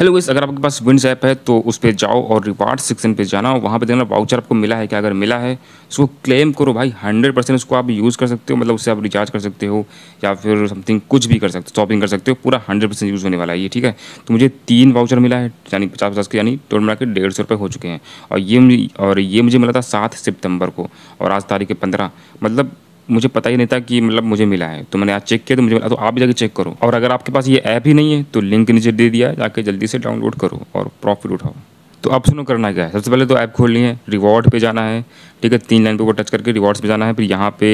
hello guys अगर आपके पास winds app है तो उस पर जाओ और रिवार्ड सेक्शन पे जाना वहाँ पे देखना वाउचर आपको मिला है क्या अगर मिला है उसको क्लेम करो भाई हंड्रेड परसेंट उसको आप यूज़ कर सकते हो मतलब उससे आप रिचार्ज कर सकते हो या फिर समथिंग कुछ भी कर सकते हो शॉपिंग कर सकते हो पूरा हंड्रेड परसेंट यूज़ होने वाला है ये ठीक है तो मुझे तीन वाउचर मिला है यानी पचास पचास के यानी टोटल मिला के डेढ़ सौ रुपये हो चुके हैं और ये और ये मुझे मिला था सात सितंबर को और आज तारीख है पंद्रह मतलब मुझे पता ही नहीं था कि मतलब मुझे मिला है तो मैंने आज चेक किया तो मुझे मिला तो आप भी जाके चेक करो और अगर आपके पास ये ऐप ही नहीं है तो लिंक नीचे दे दिया जाके जल्दी से डाउनलोड करो और प्रॉफिट उठाओ तो आप सुनो करना क्या है सबसे पहले तो ऐप खोलनी है रिवॉर्ड पे जाना है ठीक है तीन लाइन पे वो टच करके रिवॉर्ड्स पे जाना है फिर यहाँ पे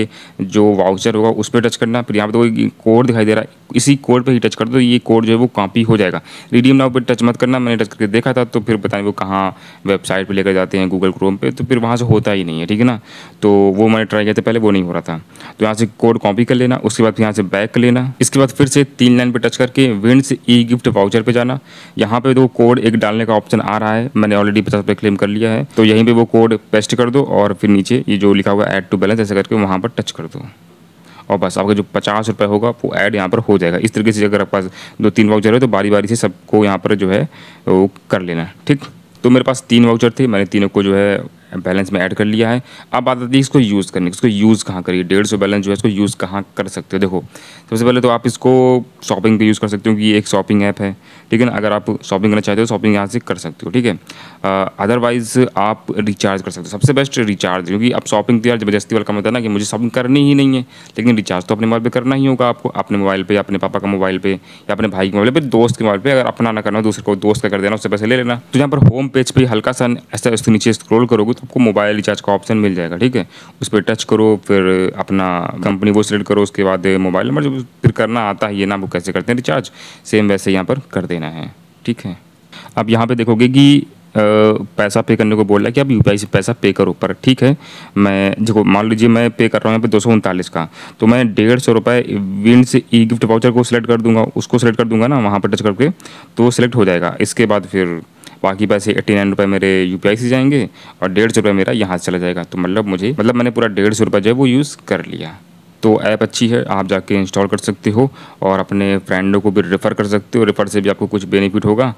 जो वाउचर होगा उस पर टच करना फिर यहाँ पे तो कोई कोड दिखाई दे रहा है इसी कोड पे ही टच कर दो ये कोड जो है वो कॉपी हो जाएगा रिडीम नाउ पे टच मत करना मैंने टच करके देखा था तो फिर पता वो कहाँ वेबसाइट पर लेकर जाते हैं गूगल क्रोम पर तो फिर वहाँ से होता ही नहीं है ठीक है ना तो वो मैंने ट्राई किया था पहले वो नहीं हो रहा था तो यहाँ से कोड कॉपी कर लेना उसके बाद यहाँ से बैक कर लेना इसके बाद फिर से तीन लाइन पर टच करके विंड्स ई गिफ्ट वाउचर पर जाना यहाँ पर तो कोड एक डालने का ऑप्शन आ रहा है मैंने ऑलरेडी पचास रुपये क्लेम कर लिया है तो यहीं पर वो कोड पेस्ट कर दो और फिर नीचे ये जो लिखा हुआ ऐड टू बैलेंस ऐसे करके वहाँ पर टच कर दो और बस आपका जो पचास रुपये होगा वो ऐड यहाँ पर हो जाएगा इस तरीके से अगर आपके पास दो तीन वाउचर है तो बारी बारी से सबको यहाँ पर जो है वो कर लेना ठीक तो मेरे पास तीन वाउचर थे मैंने तीनों को जो है बैलेंस में ऐड कर लिया है अब बात आती है इसको यूज़ करने की इसको यूज़ कहाँ करिए डेढ़ सौ बैलेंस जो है इसको यूज़ कहाँ कर सकते हो देखो सबसे पहले तो आप इसको शॉपिंग पे यूज़ कर सकते हो कि एक शॉपिंग ऐप है ठीक है ना अगर आप शॉपिंग करना चाहते हो शॉपिंग यहाँ से कर सकते हो ठीक है अदरवाइज़ आप रिचार्ज कर सकते हो सबसे बेस्ट रिचार्ज क्योंकि आप शॉपिंग तो यार जबरदस्ती वाला कम होता है ना कि मुझे शॉपिंग करनी ही नहीं है लेकिन रिचार्ज तो अपने मोबाइल पर करना ही होगा आपको अपने मोबाइल पर अपने पापा का मोबाइल पर या अपने भाई के मोबाइल पर दोस्त के मोबाइल पर अगर अपना ना करना हो दूसरे को दोस्त का कर देना उससे पैसे ले लेना तो यहाँ पर होम पेज पर हल्का सा ऐसा उसके नीचे स्क्रोल करोगे तो आपको मोबाइल रिचार्ज का ऑप्शन मिल जाएगा ठीक है उस पर टच करो फिर अपना कंपनी वो सिलेक्ट करो उसके बाद मोबाइल नंबर जो फिर करना आता है ये ना वो कैसे करते हैं रिचार्ज सेम वैसे यहाँ पर कर देना है ठीक है अब यहाँ पे देखोगे कि पैसा पे करने को बोला कि आप यू से पैसा पे करो पर ठीक है मैं देखो मान लीजिए मैं पे कर रहा हूँ यहाँ पे दो सौ उनतालीस का तो मैं डेढ़ सौ रुपये विन से ई गिफ्ट वाउचर को सिलेक्ट कर दूंगा उसको सिलेक्ट कर दूंगा ना वहाँ पर टच करके तो सिलेक्ट हो जाएगा इसके बाद फिर बाकी पैसे एट्टी नाइन रुपये मेरे यू से जाएंगे और डेढ़ सौ रुपये मेरा यहाँ से चला जाएगा तो मतलब मुझे मतलब मैंने पूरा डेढ़ सौ रुपये जो है वो यूज़ कर लिया तो ऐप अच्छी है आप जाके इंस्टॉल कर सकते हो और अपने फ्रेंडों को भी रेफ़र कर सकते हो रेफ़र से भी आपको कुछ बेनिफिट होगा